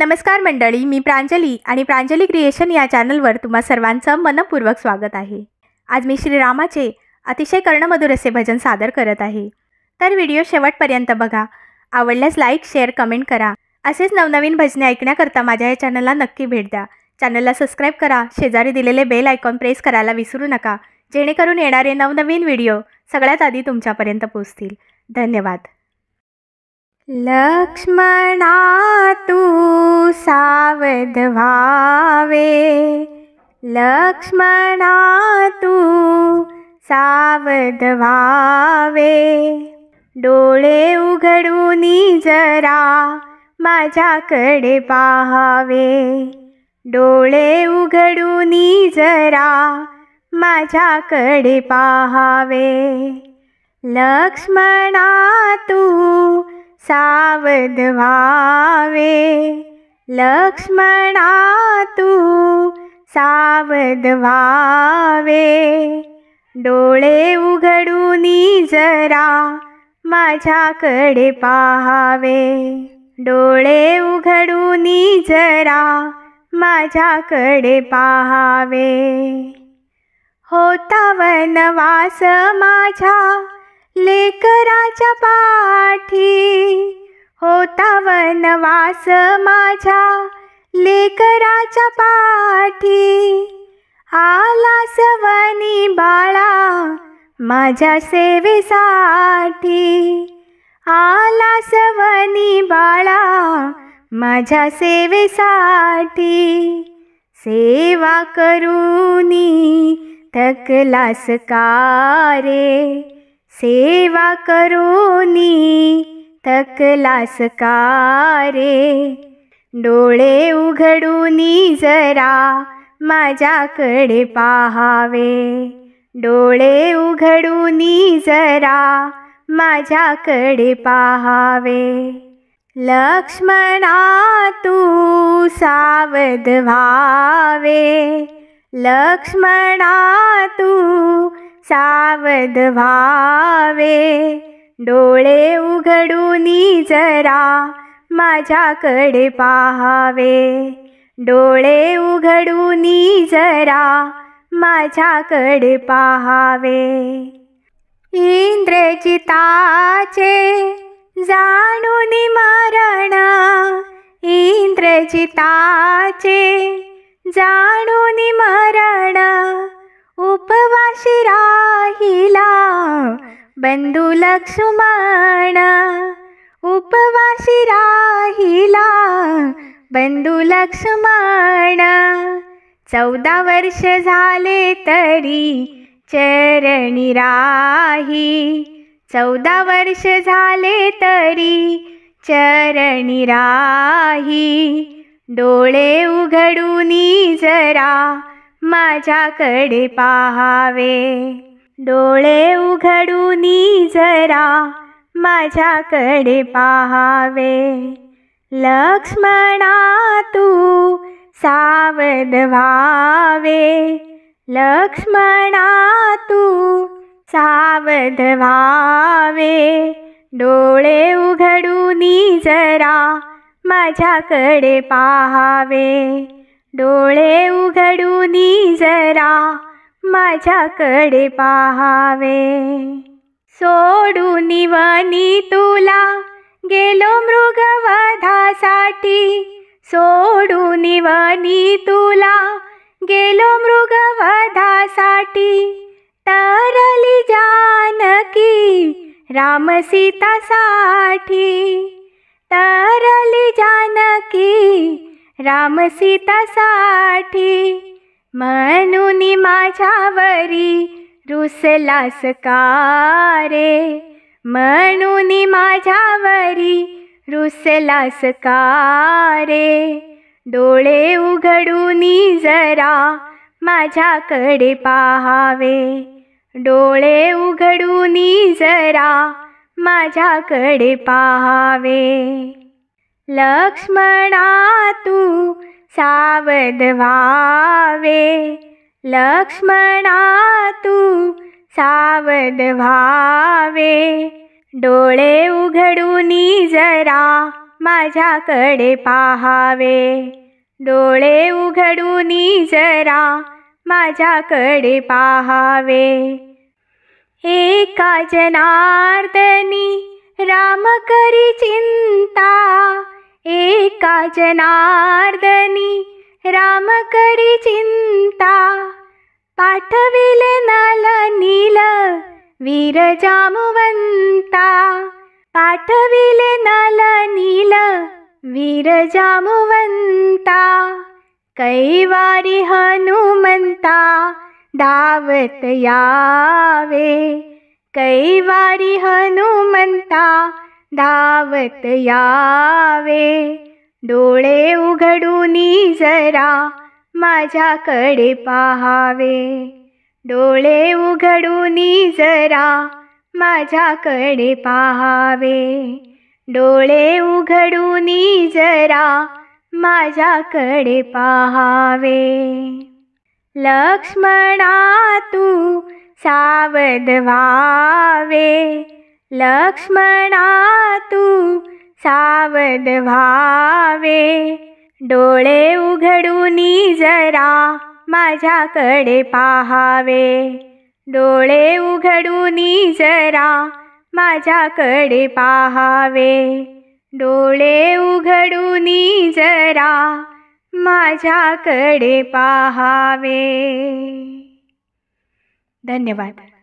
नमस्कार मंडळी मी प्रांजली आणि प्रांजली क्रिएशन या चॅनलवर तुम्हा सर्वांचं मनपूर्वक स्वागत आहे आज मी श्रीरामाचे अतिशय कर्णमधुर असे भजन सादर करत आहे तर व्हिडिओ शेवटपर्यंत बघा आवडल्यास लाईक शेअर कमेंट करा असेच नवनवीन भजने ऐकण्याकरता माझ्या या चॅनलला नक्की भेट द्या चॅनलला सबस्क्राईब करा शेजारी दिलेले बेल आयकॉन प्रेस करायला विसरू नका जेणेकरून येणारे नवनवीन व्हिडिओ सगळ्यात आधी तुमच्यापर्यंत पोचतील धन्यवाद लक्ष्मणा तू सावध व्हावे लक्ष्मणा तू सावध व्हावे डोळे उघडून जरा माझ्याकडे पाहावे डोळे उघडून जरा माझ्याकडे पाहावे लक्ष्मणा तू सावध व्हावे लक्ष्मणा तू सावध व्हावे डोळे उघडून जरा माझ्याकडे पाहावे डोळे उघडून जरा माझ्याकडे पाहावे होता वनवास माझ्या लेकराच्या पाठी होता वनवास माझ्या लेकराच्या पाठी आला सवनी बाळा माझ्या सेवेसाठी आला सवनी बाळा माझ्या सेवेसाठी सेवा करूनी थकलास का रे सेवा करूनी थकलास रे डोळे उघडूनी जरा माझ्याकडे पाहावे डोळे उघडूनी जरा माझ्याकडे पाहावे लक्ष्मणा तू सावध व्हावे लक्ष्मणा तू सावध व्हावे डोळे उघडूनी जरा माझ्याकडे पाहावे डोळे उघडूनी जरा माझ्याकडे पाहावे इंद्रजिताचे जाणून मरण इंद्रजिताचे जाणूनी मरण राहिला बंधू लक्ष्मण उपवाशी राहिला बंधू लक्ष्मण चौदा वर्ष झाले तरी चरणी राही चौदा वर्ष झाले तरी चरणी राही डोळे उघडून जरा माझ्याकडे पाहावे डोळे उघडूनी जरा माझ्याकडे पाहावे लक्ष्मणा तू सावध व्हावे लक्ष्मणा तू सावध व्हावे डोळे उघडूनी जरा माझ्याकडे पाहावे डोळे उघडून जरा माझ्याकडे पाहावे सोडून वनी तुला गेलो मृगवधासाठी सोडून वनी तुला गेलो मृगवधासाठी तरली जानकी रामसीतासाठी तरली जानकी राम साठी म्हणून माझ्यावरी रुसला सकारे म्हणून माझ्यावरी रुसला सकारे डोळे उघडूनी जरा माझ्याकडे पाहावे डोळे उघडूनी जरा माझ्याकडे पाहावे लक्ष्मणा तू सावध व्हावे लक्ष्मणा तू सावध व्हावे डोळे उघडून जरा माझ्याकडे पाहावे डोळे उघडून जरा माझ्याकडे पाहावे एका जनार्दनी राम करी चिंता एका जनारदनी रामकरि चिन्ता पाठविलना नील पाठविले नल नील वीरजामुवन्ता कैवा हनुमन्ता दावत यावे कैवा हनुमन्ता धावत यावे डोळे उघडूनी जरा माझ्याकडे पाहावे डोळे उघडूनी जरा माझ्याकडे पाहावे डोळे उघडूनी जरा माझ्याकडे पाहावे लक्ष्मणा तू सावध व्हावे लक्ष्मणा तू सावध व्हावे डोळे उघडूनी जरा माझ्याकडे पाहावे डोळे उघडूनी जरा माझ्याकडे पाहावे डोळे उघडूनी जरा माझ्याकडे पाहावे धन्यवाद